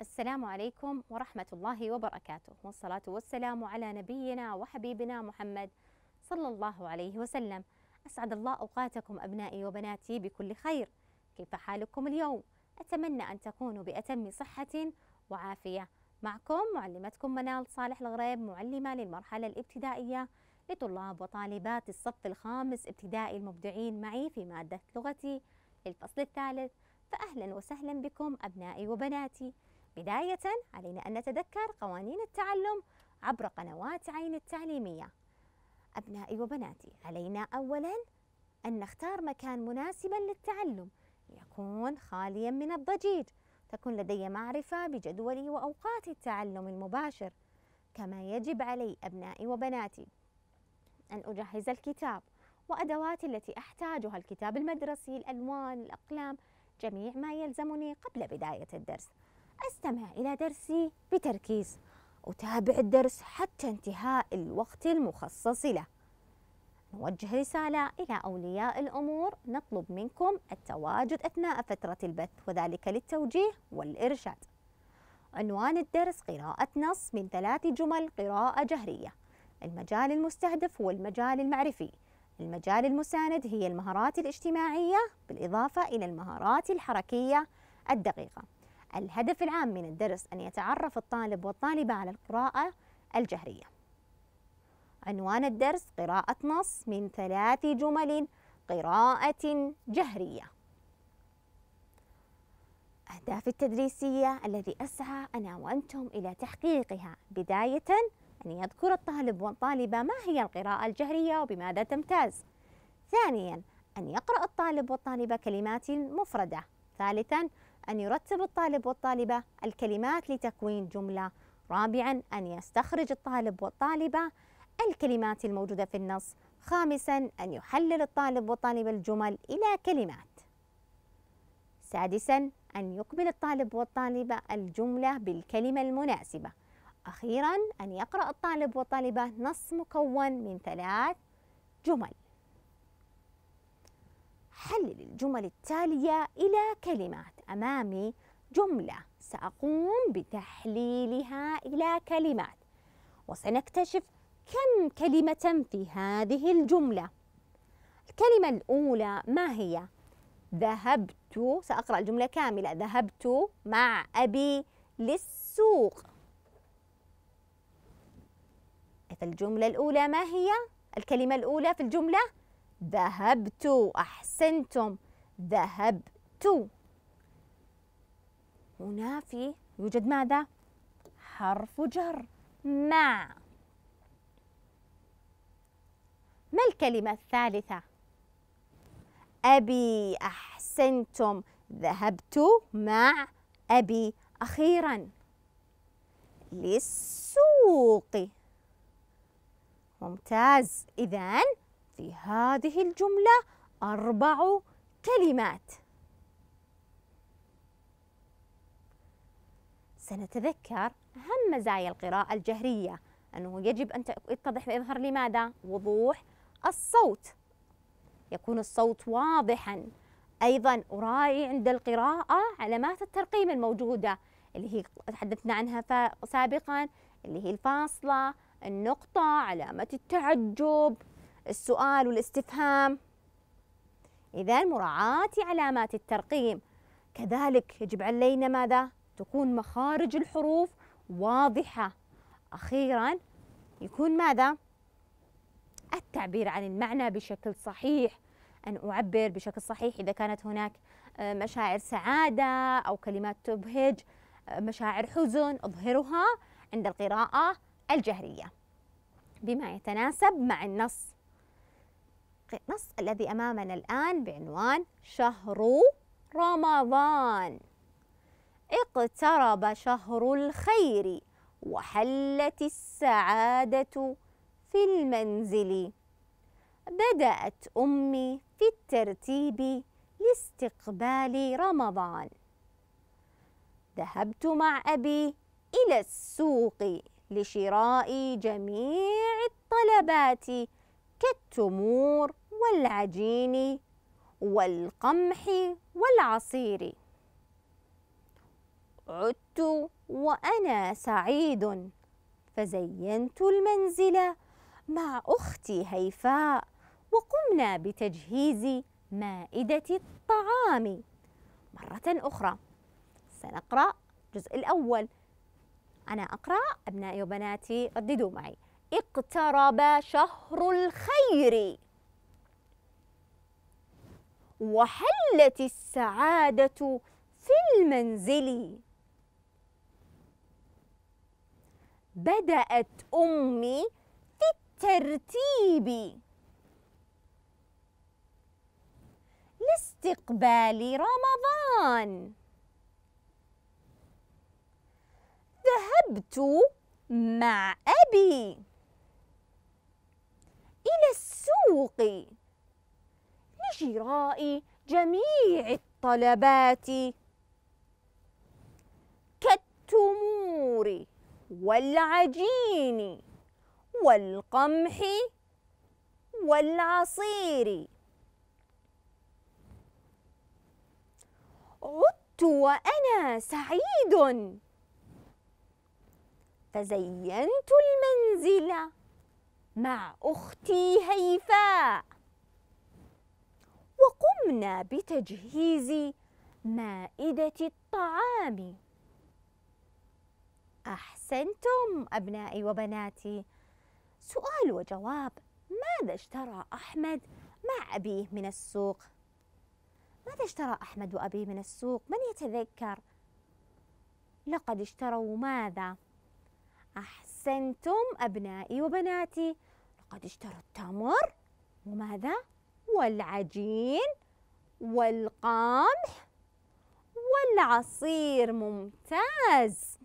السلام عليكم ورحمة الله وبركاته والصلاة والسلام على نبينا وحبيبنا محمد صلى الله عليه وسلم أسعد الله أوقاتكم أبنائي وبناتي بكل خير كيف حالكم اليوم؟ أتمنى أن تكونوا بأتم صحة وعافية معكم معلمتكم منال صالح الغريب معلمة للمرحلة الابتدائية لطلاب وطالبات الصف الخامس ابتدائي المبدعين معي في مادة لغتي للفصل الثالث فأهلا وسهلا بكم أبنائي وبناتي بداية علينا أن نتذكر قوانين التعلم عبر قنوات عين التعليمية أبنائي وبناتي علينا أولا أن نختار مكان مناسبا للتعلم يكون خاليا من الضجيج تكون لدي معرفة بجدولي وأوقات التعلم المباشر كما يجب علي أبنائي وبناتي أن أجهز الكتاب وأدواتي التي أحتاجها الكتاب المدرسي الألوان الأقلام جميع ما يلزمني قبل بداية الدرس أستمع إلى درسي بتركيز أتابع الدرس حتى انتهاء الوقت المخصص له نوجه رسالة إلى أولياء الأمور نطلب منكم التواجد أثناء فترة البث وذلك للتوجيه والإرشاد عنوان الدرس قراءة نص من ثلاث جمل قراءة جهرية المجال المستهدف هو المجال المعرفي المجال المساند هي المهارات الاجتماعية بالإضافة إلى المهارات الحركية الدقيقة الهدف العام من الدرس أن يتعرف الطالب والطالبة على القراءة الجهرية عنوان الدرس قراءة نص من ثلاث جمل قراءة جهرية أهداف التدريسية الذي أسعى أنا وأنتم إلى تحقيقها بداية أن يذكر الطالب والطالبة ما هي القراءة الجهرية وبماذا تمتاز ثانيا أن يقرأ الطالب والطالبة كلمات مفردة ثالثا أن يرتب الطالب والطالبة الكلمات لتكوين جملة رابعا أن يستخرج الطالب والطالبة الكلمات الموجودة في النص خامسا أن يحلل الطالب والطالبة الجمل إلى كلمات سادسا أن يكمل الطالب والطالبة الجملة بالكلمة المناسبة أخيرا أن يقرأ الطالب والطالبة نص مكون من ثلاث جمل حلل الجمل التالية إلى كلمات أمامي جملة سأقوم بتحليلها إلى كلمات وسنكتشف كم كلمة في هذه الجملة الكلمة الأولى ما هي؟ ذهبت سأقرأ الجملة كاملة ذهبت مع أبي للسوق الجملة الأولى ما هي؟ الكلمة الأولى في الجملة ذهبت أحسنتم ذهبت هنا في يوجد ماذا؟ حرف جر مع ما الكلمة الثالثة؟ أبي أحسنتم ذهبت مع أبي أخيرا للسوق ممتاز إذن في هذه الجملة أربع كلمات سنتذكر أهم مزايا القراءة الجهرية أنه يجب أن يتضح ويظهر لماذا؟ وضوح الصوت يكون الصوت واضحا أيضا أراعي عند القراءة علامات الترقيم الموجودة اللي هي تحدثنا عنها سابقا اللي هي الفاصلة النقطة علامة التعجب السؤال والاستفهام إذا مراعاة علامات الترقيم كذلك يجب علينا ماذا؟ تكون مخارج الحروف واضحة أخيرا يكون ماذا؟ التعبير عن المعنى بشكل صحيح أن أعبر بشكل صحيح إذا كانت هناك آه، مشاعر سعادة أو كلمات تبهج آه، مشاعر حزن أظهرها عند القراءة الجهرية بما يتناسب مع النص النص الذي أمامنا الآن بعنوان شهر رمضان اقترب شهر الخير وحلت السعادة في المنزل بدأت أمي في الترتيب لاستقبال رمضان ذهبت مع أبي إلى السوق لشراء جميع الطلبات كالتمور والعجين والقمح والعصير عدت وأنا سعيد فزينت المنزل مع أختي هيفاء وقمنا بتجهيز مائدة الطعام مرة أخرى سنقرأ الجزء الأول أنا أقرأ أبنائي وبناتي رددوا معي اقترب شهر الخير وحلت السعادة في المنزل بدأت أمي في الترتيب لاستقبال رمضان ذهبت مع أبي إلى السوق لشراء جميع الطلبات كالتمور والعجين والقمح والعصير عدت وأنا سعيد فزينت المنزل مع أختي هيفاء وقمنا بتجهيز مائدة الطعام أحسنتم أبنائي وبناتي سؤال وجواب ماذا اشترى أحمد مع أبيه من السوق؟ ماذا اشترى أحمد وأبيه من السوق؟ من يتذكر؟ لقد اشتروا ماذا؟ أحسنتم أبنائي وبناتي لقد اشتروا التمر وماذا؟ والعجين والقمح والعصير ممتاز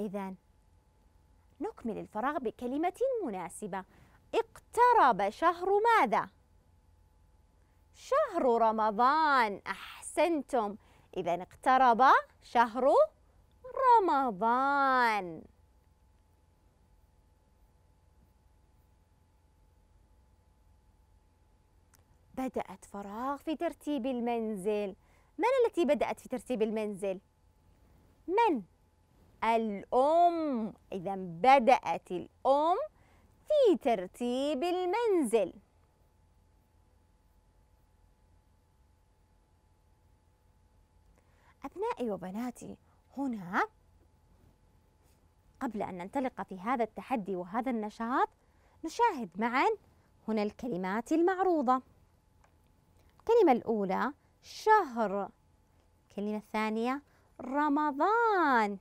إذا نكمل الفراغ بكلمة مناسبة اقترب شهر ماذا؟ شهر رمضان أحسنتم إذا اقترب شهر رمضان بدأت فراغ في ترتيب المنزل من التي بدأت في ترتيب المنزل؟ من الأم إذا بدأت الأم في ترتيب المنزل أبنائي وبناتي هنا قبل أن ننطلق في هذا التحدي وهذا النشاط نشاهد معا هنا الكلمات المعروضة الكلمة الأولى شهر الكلمة الثانية رمضان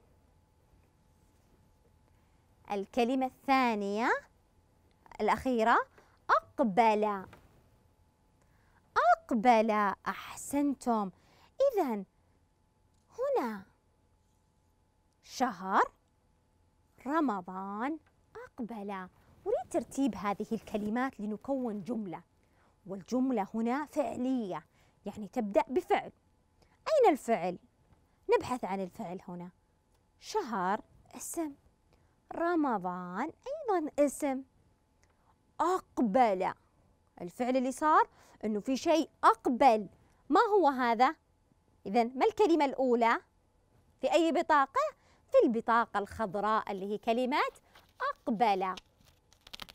الكلمة الثانية الأخيرة أقبل أقبل أحسنتم إذا هنا شهر رمضان أقبل أريد ترتيب هذه الكلمات لنكون جملة والجملة هنا فعلية يعني تبدأ بفعل أين الفعل؟ نبحث عن الفعل هنا شهر اسم رمضان أيضا اسم أقبل الفعل اللي صار أنه في شيء أقبل ما هو هذا؟ إذا ما الكلمة الأولى؟ في أي بطاقة؟ في البطاقة الخضراء اللي هي كلمة أقبل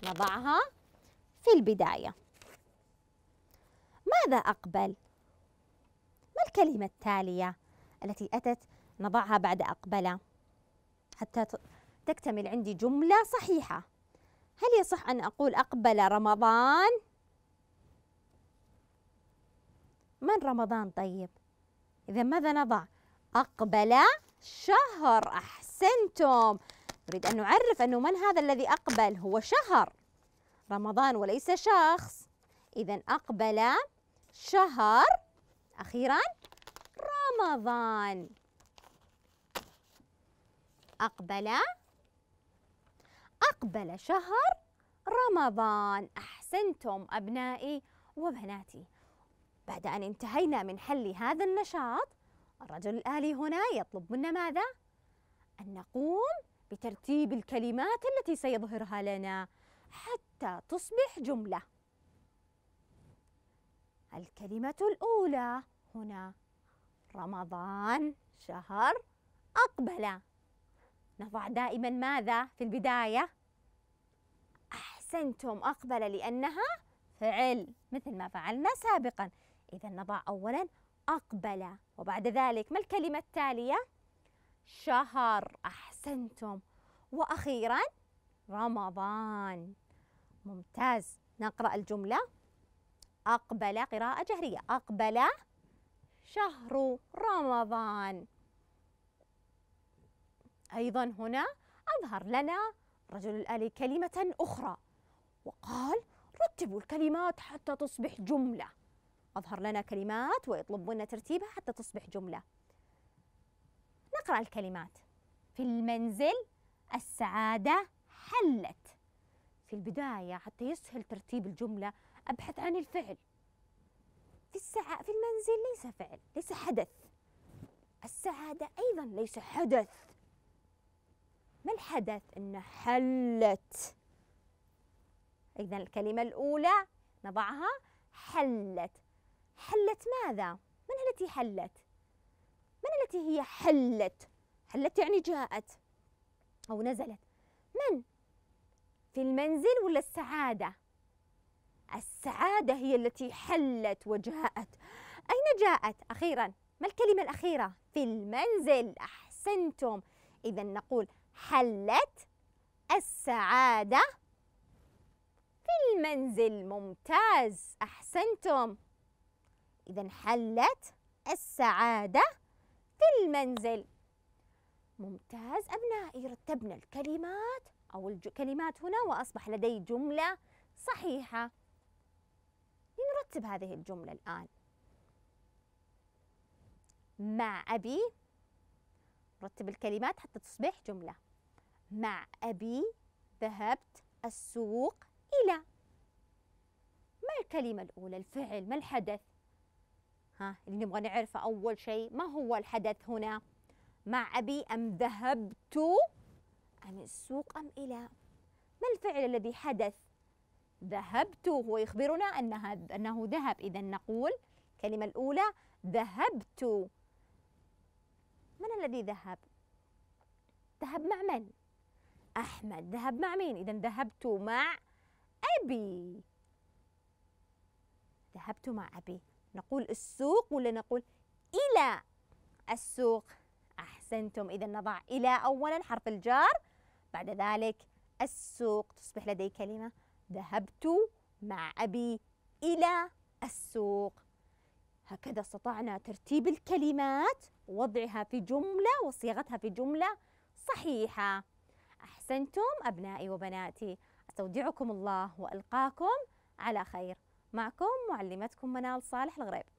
نضعها في البداية ماذا أقبل؟ ما الكلمة التالية التي أتت نضعها بعد أقبل حتى تكتمل عندي جملة صحيحة هل يصح أن أقول أقبل رمضان؟ من رمضان طيب؟ إذا ماذا نضع؟ أقبل شهر أحسنتم نريد أن نعرف أنه من هذا الذي أقبل هو شهر رمضان وليس شخص إذا أقبل شهر أخيرا رمضان أقبل استقبل شهر رمضان أحسنتم أبنائي وبناتي بعد أن انتهينا من حل هذا النشاط الرجل الآلي هنا يطلب منا ماذا؟ أن نقوم بترتيب الكلمات التي سيظهرها لنا حتى تصبح جملة الكلمة الأولى هنا رمضان شهر أقبل نضع دائما ماذا في البداية؟ أحسنتم أقبل لأنها فعل مثل ما فعلنا سابقا إذا نضع أولا أقبل وبعد ذلك ما الكلمة التالية؟ شهر أحسنتم وأخيرا رمضان ممتاز نقرأ الجملة أقبل قراءة جهرية أقبل شهر رمضان أيضا هنا أظهر لنا رجل الآلي كلمة أخرى وقال رتبوا الكلمات حتى تصبح جملة أظهر لنا كلمات ويطلب منا ترتيبها حتى تصبح جملة نقرأ الكلمات في المنزل السعادة حلت في البداية حتى يسهل ترتيب الجملة أبحث عن الفعل في السع... في المنزل ليس فعل ليس حدث السعادة أيضا ليس حدث ما الحدث إن حلت إذا الكلمة الأولى نضعها حلت حلت ماذا؟ من التي حلت؟ من التي هي حلت؟ حلت يعني جاءت أو نزلت من؟ في المنزل ولا السعادة؟ السعادة هي التي حلت وجاءت أين جاءت؟ أخيرا ما الكلمة الأخيرة؟ في المنزل أحسنتم إذا نقول حلت السعادة في المنزل ممتاز أحسنتم إذا حلت السعادة في المنزل ممتاز أبنائي رتبنا الكلمات أو الكلمات هنا وأصبح لدي جملة صحيحة لنرتب هذه الجملة الآن مع أبي رتب الكلمات حتى تصبح جملة مع أبي ذهبت السوق إلى ما الكلمة الأولى الفعل ما الحدث ها اللي نبغى نعرفه أول شيء ما هو الحدث هنا مع أبي أم ذهبت أم السوق أم إلى ما الفعل الذي حدث ذهبت هو يخبرنا أنها أنه ذهب إذا نقول الكلمة الأولى ذهبت من الذي ذهب؟ ذهب مع من؟ أحمد ذهب مع مين؟ إذا ذهبت مع أبي ذهبت مع أبي نقول السوق ولا نقول إلى السوق أحسنتم إذا نضع إلى أولا حرف الجار بعد ذلك السوق تصبح لدي كلمة ذهبت مع أبي إلى السوق هكذا استطعنا ترتيب الكلمات ووضعها في جملة وصياغتها في جملة صحيحة أحسنتم أبنائي وبناتي استودعكم الله والقاكم على خير معكم معلمتكم منال صالح الغريب